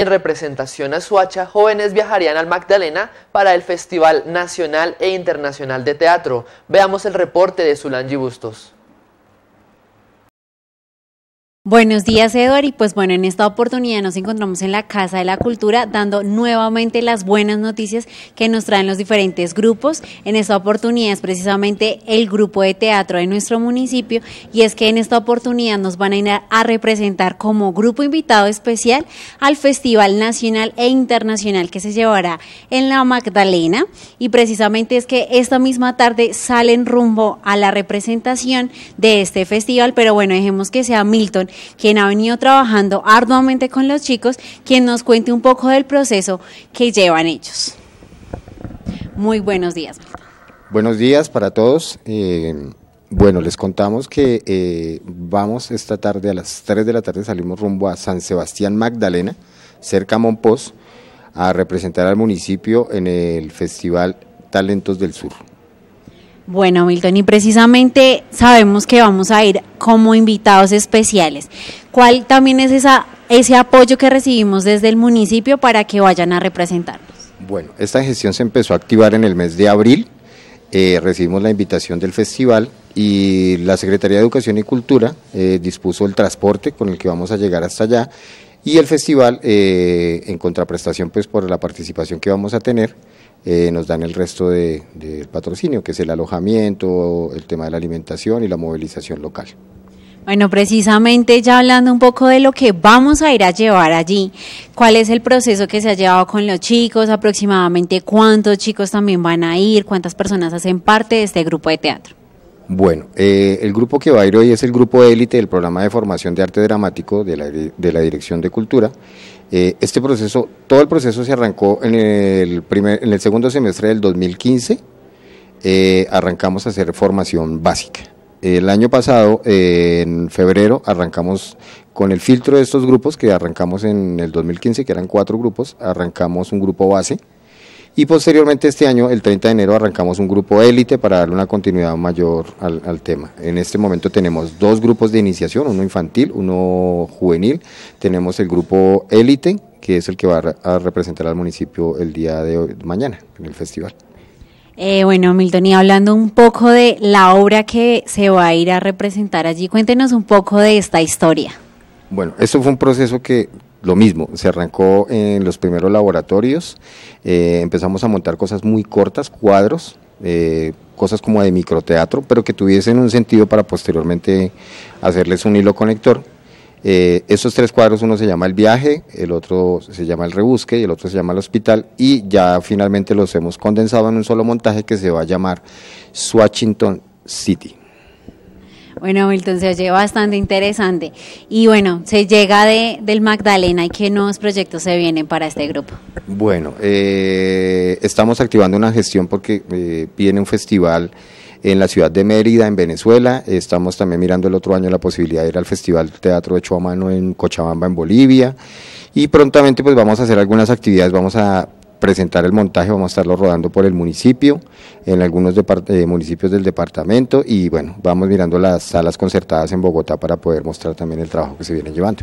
En representación a Suacha, jóvenes viajarían al Magdalena para el Festival Nacional e Internacional de Teatro. Veamos el reporte de Zulangi Bustos. Buenos días, Eduard. Y pues bueno, en esta oportunidad nos encontramos en la Casa de la Cultura dando nuevamente las buenas noticias que nos traen los diferentes grupos. En esta oportunidad es precisamente el grupo de teatro de nuestro municipio y es que en esta oportunidad nos van a ir a representar como grupo invitado especial al Festival Nacional e Internacional que se llevará en la Magdalena. Y precisamente es que esta misma tarde salen rumbo a la representación de este festival, pero bueno, dejemos que sea Milton quien ha venido trabajando arduamente con los chicos, quien nos cuente un poco del proceso que llevan ellos. Muy buenos días, Buenos días para todos. Eh, bueno, les contamos que eh, vamos esta tarde, a las 3 de la tarde salimos rumbo a San Sebastián Magdalena, cerca a Monpós, a representar al municipio en el Festival Talentos del Sur. Bueno, Milton, y precisamente sabemos que vamos a ir como invitados especiales. ¿Cuál también es esa, ese apoyo que recibimos desde el municipio para que vayan a representarnos? Bueno, esta gestión se empezó a activar en el mes de abril. Eh, recibimos la invitación del festival y la Secretaría de Educación y Cultura eh, dispuso el transporte con el que vamos a llegar hasta allá y el festival, eh, en contraprestación pues por la participación que vamos a tener, eh, nos dan el resto del de patrocinio, que es el alojamiento, el tema de la alimentación y la movilización local. Bueno, precisamente ya hablando un poco de lo que vamos a ir a llevar allí, cuál es el proceso que se ha llevado con los chicos, aproximadamente cuántos chicos también van a ir, cuántas personas hacen parte de este grupo de teatro. Bueno, eh, el grupo que va a ir hoy es el grupo élite del programa de formación de arte dramático de la, de la Dirección de Cultura eh, este proceso, todo el proceso se arrancó en el, primer, en el segundo semestre del 2015. Eh, arrancamos a hacer formación básica. El año pasado, eh, en febrero, arrancamos con el filtro de estos grupos que arrancamos en el 2015, que eran cuatro grupos, arrancamos un grupo base y posteriormente este año, el 30 de enero, arrancamos un grupo élite para darle una continuidad mayor al, tema. En este momento tenemos dos grupos de iniciación, uno infantil, uno juvenil. Tenemos el grupo élite, que es el que va a representar al municipio el día de mañana en el festival. Eh, bueno, Milton, y hablando un poco de la obra que se va a ir a representar allí, cuéntenos un poco de esta historia. Bueno, esto fue un proceso que, lo mismo, se arrancó en los primeros laboratorios, eh, empezamos a montar cosas muy cortas, cuadros, eh, cosas como de microteatro, pero que tuviesen un sentido para posteriormente hacerles un hilo conector. Eh, esos tres cuadros, uno se llama El viaje, el otro se llama El rebusque y el otro se llama El hospital y ya finalmente los hemos condensado en un solo montaje que se va a llamar Swatchington City. Bueno, Milton, se oye bastante interesante. Y bueno, se llega de, del Magdalena y qué nuevos proyectos se vienen para este grupo. Bueno, eh, estamos activando una gestión porque eh, viene un festival en la ciudad de Mérida, en Venezuela. Estamos también mirando el otro año la posibilidad de ir al Festival Teatro de Chuamano en Cochabamba, en Bolivia. Y prontamente pues vamos a hacer algunas actividades, vamos a presentar el montaje, vamos a estarlo rodando por el municipio, en algunos eh, municipios del departamento y bueno, vamos mirando las salas concertadas en Bogotá para poder mostrar también el trabajo que se viene llevando.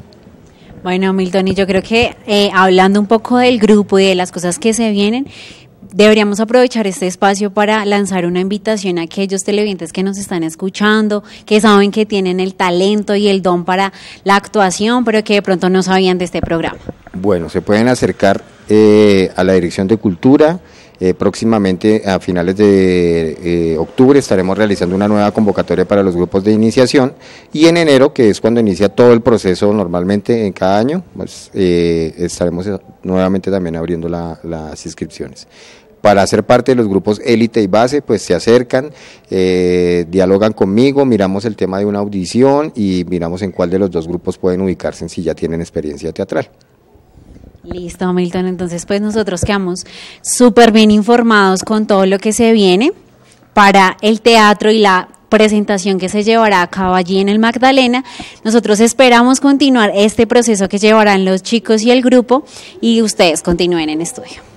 Bueno, Milton, y yo creo que eh, hablando un poco del grupo y de las cosas que se vienen, deberíamos aprovechar este espacio para lanzar una invitación a aquellos televidentes que nos están escuchando, que saben que tienen el talento y el don para la actuación, pero que de pronto no sabían de este programa. Bueno, se pueden acercar eh, a la Dirección de Cultura. Eh, próximamente, a finales de eh, octubre, estaremos realizando una nueva convocatoria para los grupos de iniciación y en enero, que es cuando inicia todo el proceso normalmente en cada año, pues, estaremos nuevamente también abriendo las inscripciones. Para ser parte de los grupos élite y base, pues se acercan, dialogan conmigo, miramos el tema de una audición y miramos en cuál de los dos grupos pueden ubicarse si ya tienen experiencia teatral. Listo, Milton. Entonces, pues nosotros quedamos súper bien informados con todo lo que se viene para el teatro y la presentación que se llevará a cabo allí en el Magdalena. Nosotros esperamos continuar este proceso que llevarán los chicos y el grupo y ustedes continúen en estudio.